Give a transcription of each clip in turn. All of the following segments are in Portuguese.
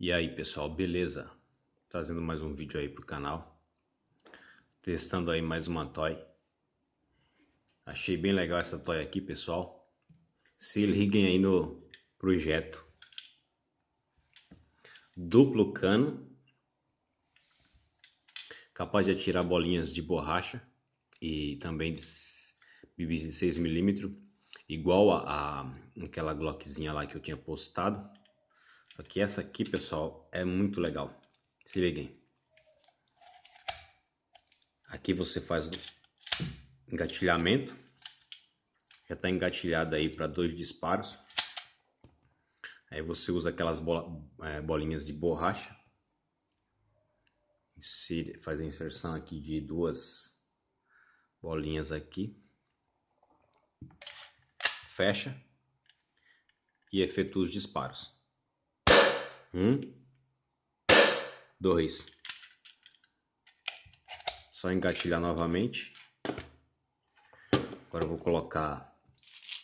E aí pessoal, beleza? Trazendo mais um vídeo aí pro canal Testando aí mais uma toy Achei bem legal essa toy aqui pessoal Se liguem aí no projeto Duplo cano Capaz de atirar bolinhas de borracha E também de bibis de 6mm Igual a, a aquela glockzinha lá que eu tinha postado só que essa aqui, pessoal, é muito legal. Se liguem. Aqui você faz engatilhamento. Já está engatilhada aí para dois disparos. Aí você usa aquelas bola, é, bolinhas de borracha. faz a inserção aqui de duas bolinhas aqui. Fecha. E efetua os disparos. Um, dois. Só engatilhar novamente. Agora eu vou colocar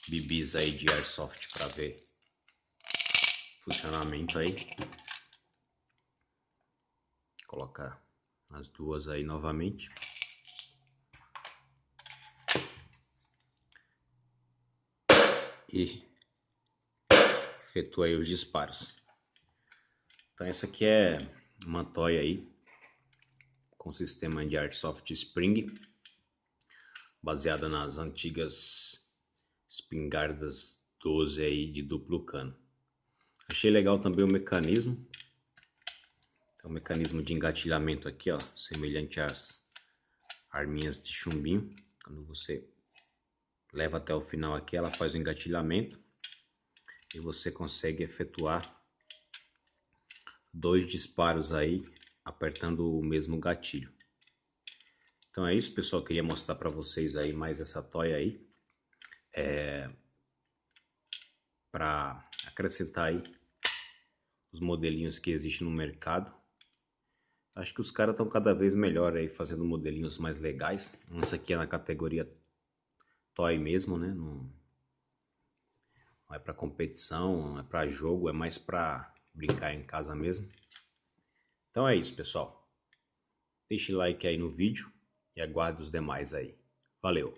bibis aí de airsoft para ver funcionamento aí. Colocar as duas aí novamente. E aí os disparos. Então essa aqui é uma toy aí com sistema de Artsoft Spring, baseada nas antigas espingardas 12 aí de duplo cano. Achei legal também o mecanismo. o é um mecanismo de engatilhamento aqui, ó, semelhante às arminhas de chumbinho. Quando você leva até o final aqui, ela faz o engatilhamento e você consegue efetuar dois disparos aí apertando o mesmo gatilho. Então é isso, pessoal. Eu queria mostrar para vocês aí mais essa toy aí. É... Para acrescentar aí os modelinhos que existem no mercado. Acho que os caras estão cada vez melhor aí, fazendo modelinhos mais legais. Essa aqui é na categoria toy mesmo, né? Não, não é para competição, não é para jogo, é mais para brincar em casa mesmo. Então é isso, pessoal. Deixe like aí no vídeo e aguarde os demais aí. Valeu!